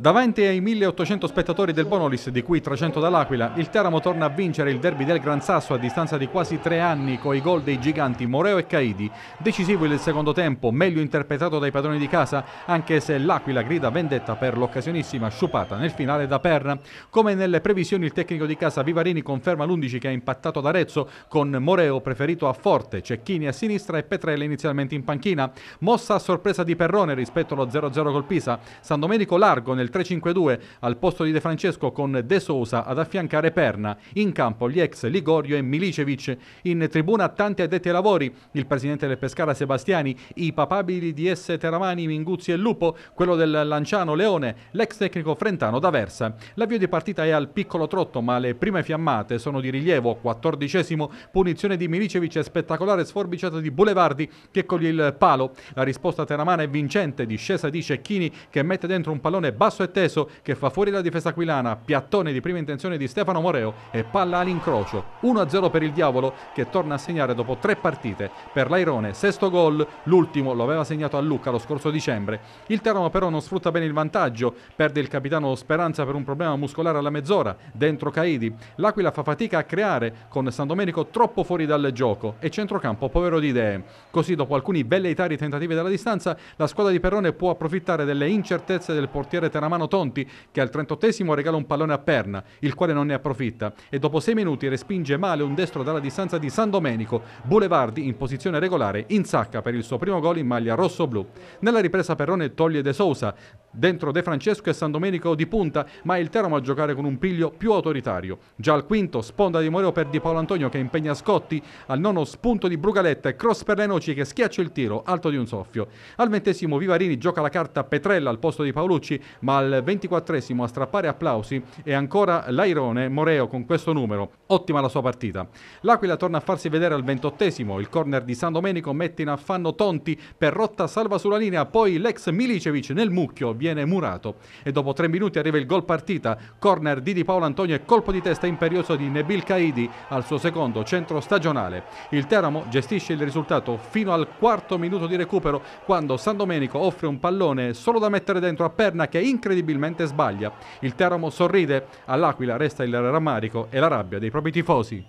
Davanti ai 1800 spettatori del Bonolis, di cui 300 dall'Aquila, il Teramo torna a vincere il derby del Gran Sasso a distanza di quasi tre anni con i gol dei giganti Moreo e Caidi. Decisivo il secondo tempo, meglio interpretato dai padroni di casa, anche se l'Aquila grida vendetta per l'occasionissima sciupata nel finale da Perna. Come nelle previsioni il tecnico di casa Vivarini conferma l'11 che ha impattato ad Arezzo, con Moreo preferito a forte, Cecchini a sinistra e Petrella inizialmente in panchina. Mossa a sorpresa di Perrone rispetto allo 0-0 col Pisa, San Domenico largo nel nel 3-5-2 al posto di De Francesco con De Sousa ad affiancare Perna. In campo gli ex Ligorio e Milicevic. In tribuna tanti addetti ai lavori, il presidente del Pescara Sebastiani, i papabili di S. Teramani, Minguzzi e Lupo, quello del Lanciano Leone, l'ex tecnico Frentano D'Aversa. L'avvio di partita è al piccolo trotto, ma le prime fiammate sono di rilievo. Quattordicesimo, punizione di Milicevic e spettacolare sforbiciata di Boulevardi che coglie il palo. La risposta teramana è vincente, discesa di Cecchini che mette dentro un pallone basso basso e teso che fa fuori la difesa aquilana, piattone di prima intenzione di Stefano Moreo e palla all'incrocio. 1-0 per il Diavolo che torna a segnare dopo tre partite. Per l'Airone, sesto gol, l'ultimo lo aveva segnato a Lucca lo scorso dicembre. Il Teramo però non sfrutta bene il vantaggio, perde il capitano Speranza per un problema muscolare alla mezz'ora, dentro Caidi. L'Aquila fa fatica a creare, con San Domenico troppo fuori dal gioco e centrocampo povero di idee. Così dopo alcuni velleitari tentativi dalla distanza, la squadra di Perrone può approfittare delle incertezze del portiere Teramo mano Tonti che al 38 regala un pallone a Perna, il quale non ne approfitta e dopo 6 minuti respinge male un destro dalla distanza di San Domenico. Boulevardi in posizione regolare insacca per il suo primo gol in maglia rosso-blu. Nella ripresa Perrone toglie De Sousa, dentro De Francesco e San Domenico di punta, ma il Teramo a giocare con un piglio più autoritario. Già al quinto sponda di Moreo per Di Paolo Antonio che impegna Scotti, al nono spunto di Brugaletta e cross per Lenoci che schiaccia il tiro alto di un soffio. Al ventesimo Vivarini gioca la carta Petrella al posto di Paolucci, ma al 24 a strappare applausi e ancora l'Airone Moreo con questo numero. Ottima la sua partita. L'Aquila torna a farsi vedere al 28 Il corner di San Domenico mette in affanno Tonti per rotta salva sulla linea. Poi l'ex Milicevic nel mucchio viene murato. E dopo tre minuti arriva il gol partita. Corner di Di Paolo Antonio e colpo di testa imperioso di Nebil Caidi al suo secondo centro stagionale. Il Teramo gestisce il risultato fino al quarto minuto di recupero quando San Domenico offre un pallone solo da mettere dentro a Perna che incredibilmente incredibilmente sbaglia. Il Teramo sorride, all'Aquila resta il rammarico e la rabbia dei propri tifosi.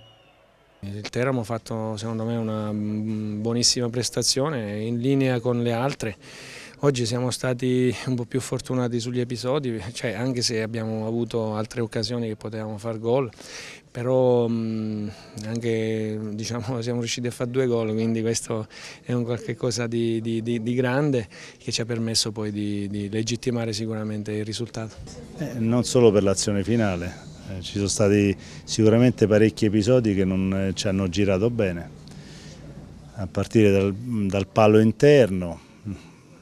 Il Teramo ha fatto secondo me una mm, buonissima prestazione in linea con le altre. Oggi siamo stati un po' più fortunati sugli episodi, cioè anche se abbiamo avuto altre occasioni che potevamo far gol, però anche, diciamo, siamo riusciti a fare due gol, quindi questo è un qualche cosa di, di, di, di grande che ci ha permesso poi di, legittimare sicuramente il risultato. Eh, non solo per l'azione finale, eh, ci sono stati sicuramente parecchi episodi che non eh, ci hanno girato bene, a partire dal, dal palo interno,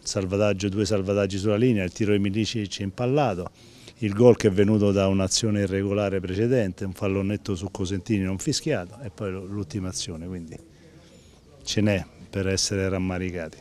salvataggio, due salvataggi sulla linea, il tiro di Milicic impallato, il gol che è venuto da un'azione irregolare precedente, un fallonetto su Cosentini non fischiato e poi l'ultima azione, quindi ce n'è per essere rammaricati.